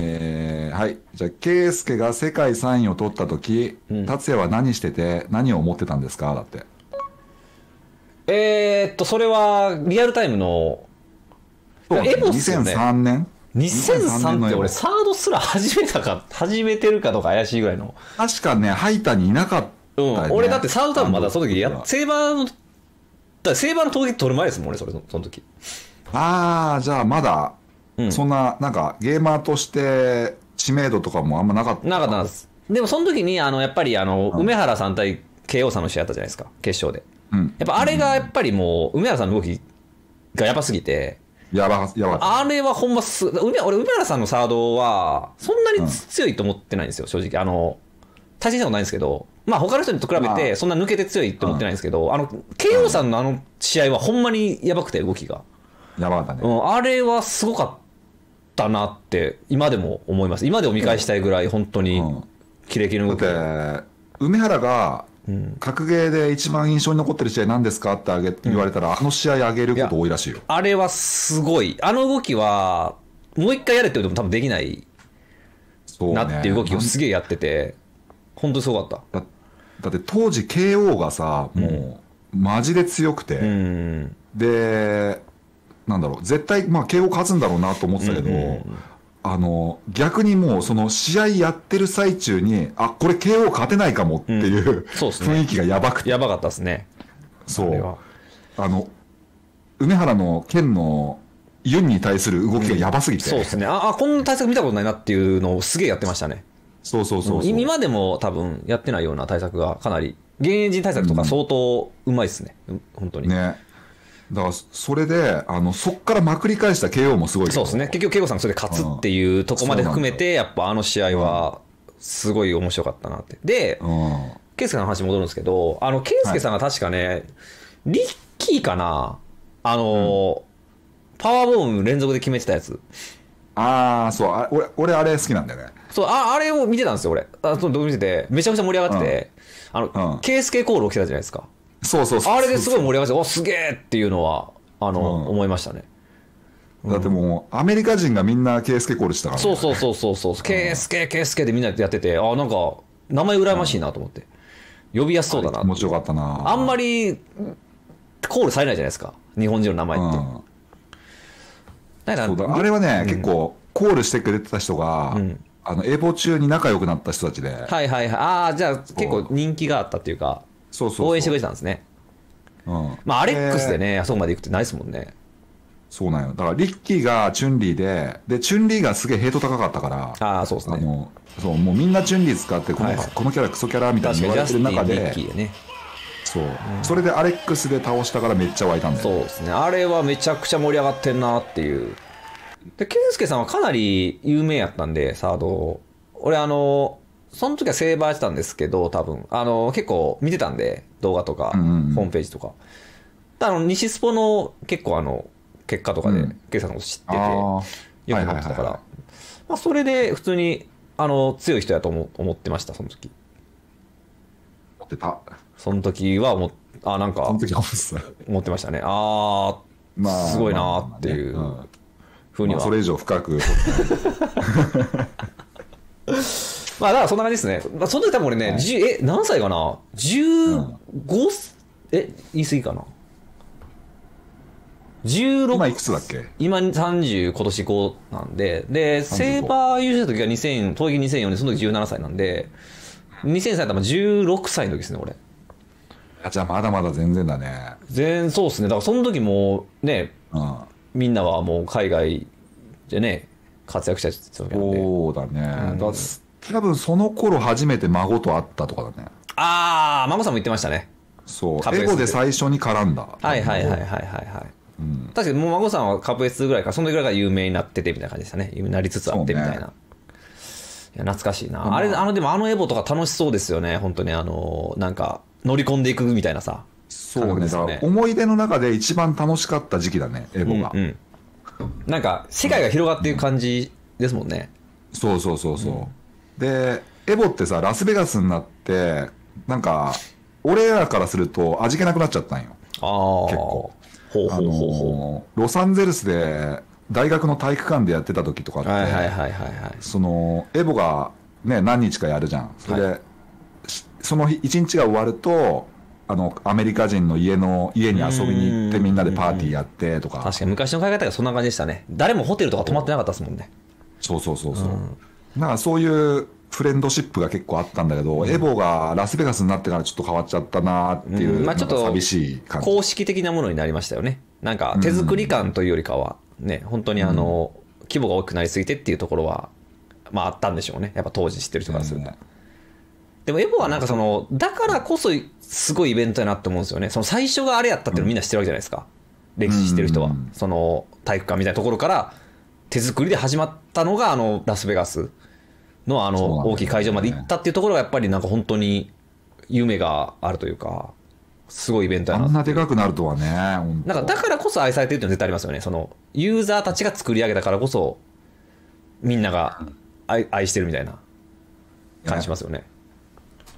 えー、はい。じゃあ、圭介が世界3位を取った時、うん達也は何してて、何を思ってたんですかだって。えーっと、それは、リアルタイムの、そも、エボっすよね2003年2003って俺、サードすら始めたか、始めてるかとか怪しいぐらいの。確かね、ハイタにいなかったうん、俺だってサードタウンまだその時やセーバーの、だセーバーの投撃取る前ですもん、俺、それ、その時。ああ、じゃあまだ、そんな、なんか、ゲーマーとして知名度とかもあんまなかったなかったんです。でも、その時に、あの、やっぱり、あの、梅原さん対 KO さんの試合あったじゃないですか、決勝で。うん、やっぱ、あれが、やっぱりもう、梅原さんの動きがやばすぎて、やば、やば。あれはほんます、梅俺、梅原さんのサードは、そんなに強いと思ってないんですよ、正直。あの、大したことないんですけど、まあ、他の人と比べて、そんな抜けて強いと思ってないんですけど、あの、KO さんのあの試合はほんまにやばくて、動きが。やばかったね。うん、あれはすごかっったなって今でも思います今でも見返したいぐらい本当にキレキレの動き、うん、だって梅原が格ゲーで一番印象に残ってる試合何ですかってあげ、言われたら、あの試合あげること多いらしいよあれはすごいあの動きはもう一回やれって言うても多分できないなっていう動きをすげえやってて、ね、本当にすごかっただって当時 KO がさもう、マジで強くて、うん、でなんだろう、絶対、まあ、慶応勝つんだろうなと思ってたけど、うんうんうんあの、逆にもう、その試合やってる最中に、あ、これ慶応勝てないかもっていう、うん、ね、雰囲気がやばくて。やばかったですね。そう。あの、梅原の県のユンに対する動きがやばすぎて。うん、そうですね。あ、あ、こんな対策見たことないなっていうのをすげえやってましたね。そうそうそうそう。今でも多分やってないような対策がかなり、現役人対策とか相当うまいですね。うん、本当に。ね。だからそれであのそこからまくり返した KO もすごいそうですね結局慶 o さんそれで勝つっていうとこまで含めて、うん、やっぱあの試合はすごい面白かったなってで、うん、圭佑さんの話戻るんですけどあの圭佑さんが確かね、はい、リッキーかなあの、うん、パワーボム連続で決めてたやつああそうあ俺俺あれ好きなんだよねそうああれを見てたんですよ俺あそう、動画見ててめちゃくちゃ盛り上がってて、うん、あの、うん、圭佑コール起きてたじゃないですかそうそうそうあれですごい盛り上がっておすげえっていうのはあの、うん思いましたねだってもう、アメリカ人がみんなケースケコールしてたからね、そうそうそうそうそうケースケケースケでみんなやっててあなんか名前羨ましいなと思って、呼びやすそうだな面白かったなあんまりコールされないじゃないですか日本人の名前って、うんそうだあれはね、結構コールしてくれてた人が、うんあの英語中に仲良くなった人たちで、はいはいはいああじゃあ結構人気があったっていうかそうそう応援してくれてたんですね。うん。まあ、アレックスでね、あそこまで行くってないですもんね。そうなんよ。だから、リッキーがチュンリーで、で、チュンリーがすげえヘイト高かったから、ああ、そうですね。あの、そう、もうみんなチュンリー使って、このはいはい、このキャラクソキャラみたいに言われてる中で、でね、そう、うん、それでアレックスで倒したからめっちゃ湧いたんだよ、ね、そうですね。あれはめちゃくちゃ盛り上がってんなっていう。で、ケンスケさんはかなり有名やったんで、サード。俺、あの、その時はセーバーしてたんですけど、多分。あの、結構見てたんで、動画とか、ホームページとか。あの、西スポの結構あの、結果とかで、うんケイさんのこと知ってて、よく思ってたから。まあ、それで普通に、あの、強い人やと思思ってました、その時。思ってた。その時は思っ、あ、なんか思ってましたね。あー、あ、すごいなーっていうふうにはそれ以上深くって まあ、だからそんな感じですね。まあ、その時多分俺ね、はいえ、何歳かな ?15、え、言い過ぎかな16今いくつだっけ今30、今年5なんで、で、セーバー優勝した時が2000、当時2004年、その時17歳なんで、2000歳だったら16歳の時ですね、俺。あじゃあまだまだ全然だね。全そうですね。だからその時もね、うん。みんなはもう海外でね、活躍した人なんで。そうだね。多分その頃初めて孫と会ったとかだね。ああ孫さんも言ってましたね。そう。エゴで最初に絡んだ。はいはいはいはいはい、はい。うん、確かにもう孫さんはカプエスぐらいからそのぐらいが有名になっててみたいな感じでしたね有名になりつつあってみたいな、懐かしいな、まあ、あれあのでもあのエボとか楽しそうですよね本当にあのなんか乗り込んでいくみたいなさそうですね思い出の中で一番楽しかった時期だねエボが、うん、うん、なんか世界が広がっていく感じですもんね、うん、そうそうそうそう、で、エボってさ、ラスベガスになって、なんか、俺らからすると味気なくなっちゃったんよ。あ結構。ほうほうほうほう。ロサンゼルスで、大学の体育館でやってた時とかって、はいはいはいはい、はい、その、エボがね、何日かやるじゃん。それで、はい、その日、一日が終わると、あの、アメリカ人の家の、家に遊びに行ってみんなでパーティーやってとか。確かに昔の考え方がそんな感じでしたね。誰もホテルとか泊まってなかったですもんね。そうそうそうそう。うんなんかそういうフレンドシップが結構あったんだけど、うん、エボがラスベガスになってからちょっと変わっちゃったなっていう、うん、まあ、ちょっと寂しい感じ公式的なものになりましたよねなんか手作り感というよりかはね、本当にあの、規模が大きくなりすぎてっていうところはまああったんでしょうねやっぱ当時知ってる人からすると、でもエボはなんかそのだからこそすごいイベントやなって思うんですよねその最初があれやったってのみんな知ってるわけじゃないですか、歴史してる人は、その体育館みたいなところから手作りで始まったのがあのラスベガスのあの大きい会場まで行ったっていうところがやっぱりなんか本当に夢があるというか、すごいイベントな。あんなでかくなるとはね、なんかだからこそ愛されてるっていうのは絶対ありますよね。そのユーザーたちが作り上げたからこそ、みんなが愛愛してるみたいな感じしますよね。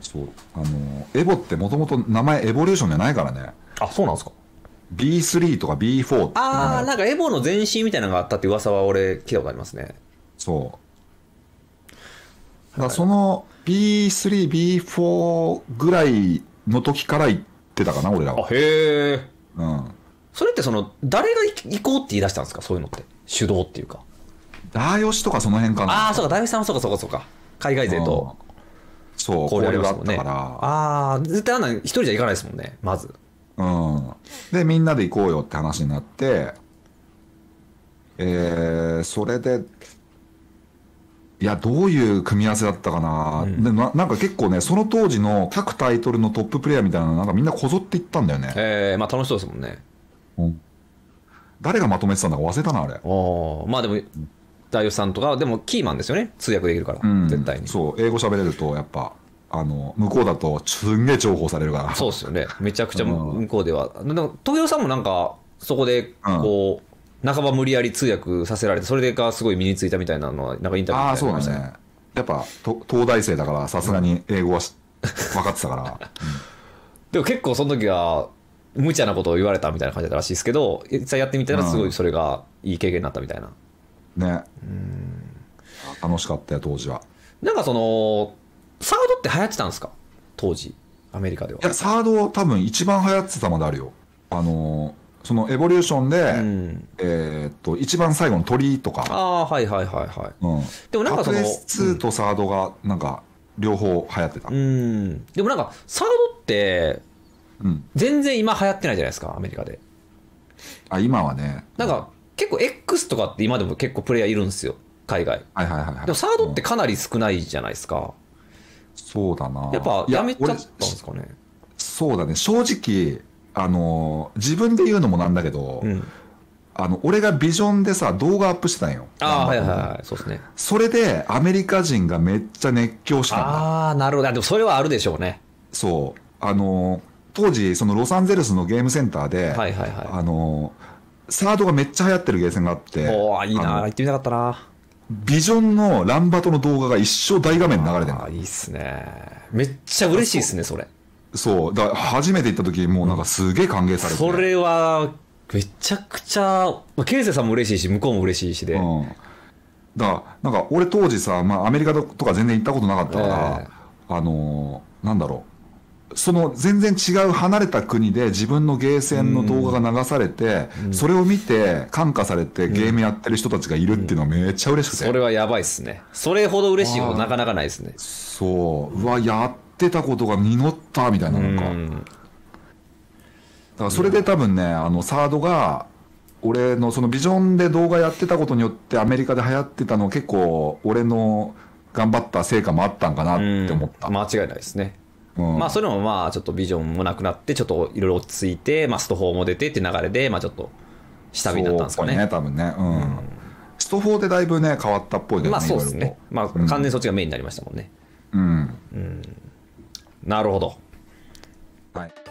そう。あの、エボってもともと名前エボリューションじゃないからね。あ、そうなんですか B3 とか B4 ああ、なんかエボの前身みたいなのがあったって噂は俺聞いたことありますね。そう。その B3、B4 ぐらいの時から行ってたかな、俺らは。あ、へえ。うん。それってその、誰が行こうって言い出したんですか、そういうのって。主導っていうか。大吉とかその辺かな。ああ、そうか、大吉さんはそうか、そうか、そうか。海外勢と、そう、これありますもんね。ああ、絶対あんな一人じゃ行かないですもんね、まず。うん。で、みんなで行こうよって話になって、えー、それで、いや、どういう組み合わせだったかな、うん、でな。なんか結構ね、その当時の各タイトルのトッププレイヤーみたいなの、なんかみんなこぞっていったんだよね。ええー、まあ楽しそうですもんね。うん。誰がまとめてたんだか忘れたな、あれ。あまあでも、大吉さんとか、でもキーマンですよね。通訳できるから、うん、絶対に。そう、英語喋れると、やっぱ。あの向こうだと、すんげえ重宝されるからそうですよね、めちゃくちゃ向こうでは、うん、でも東洋さんもなんか、そこでこう、うん半ば無理やり通訳させられて、それがすごい身についたみたいなのは、なんかインタビューああ、そうなんですね。やっぱ、東大生だから、さすがに英語は、分かってたから。でも結構その時は、無茶なことを言われたみたいな感じだったらしいですけど、実際やってみたら、すごいそれがいい経験になったみたいな。うん、ね。うん楽しかったよ、当時は。なんかその、サードって流行ってたんですか当時、アメリカでは。いや、サード多分一番流行ってたまであるよ。あのーそのエボリューションで、うんえっと一番最後の鳥とか、ああはいはいはいはいうん、でもなんかその2とサードがなんか両方流行ってた、うんでもなんかサードって全然今流行ってないじゃないですかアメリカであ今はねなんか結構 X とかって今でも結構プレイヤーいるんですよ海外はいはいはいはいでもサードってかなり少ないじゃないですかそうだなやっぱやめちゃったんですかねそうだね正直あの自分で言うのもなんだけど、うん、あの俺がビジョンでさ動画アップしてたんよああはいはいはいそうですねそれでアメリカ人がめっちゃ熱狂したああなるほどでもそれはあるでしょうねそうあの当時そのロサンゼルスのゲームセンターで、はいはいはい、あのサードがめっちゃ流行ってるゲーセンがあっておおいいな行ってみたかったなビジョンのランバトの動画が一生大画面流れてるいいっすねめっちゃ嬉しいっすねそれそうだ初めて行った時もうなんかすげえ歓迎されてそれはめちゃくちゃ啓生さんも嬉しいし向こうも嬉しいしで、うん、だからなんか俺当時さ、まあ、アメリカとか全然行ったことなかったから、えー、あのー、なんだろうその全然違う離れた国で自分のゲーセンの動画が流されて、うん、それを見て感化されてゲームやってる人たちがいるっていうのはめっちゃ嬉しくて、それはやばいっすねそれほど嬉しいことなかなかないですねそううわやっってたことが実ったみたいなのか、うん、だからそれで多分ねあのサードが俺のそのビジョンで動画やってたことによってアメリカで流行ってたの結構俺の頑張った成果もあったんかなって思った、うん、間違いないですね、うん、まあそれもまあちょっとビジョンもなくなってちょっといろいろ落ち着いて、まあ、ストーも出てって流れでまあちょっと下火になったんですかねね多分ねうん、うん、スト4でだいぶね変わったっぽいけど、ねまあそうですねまあ完全そっちがメインになりましたもんねうん、なるほど。はい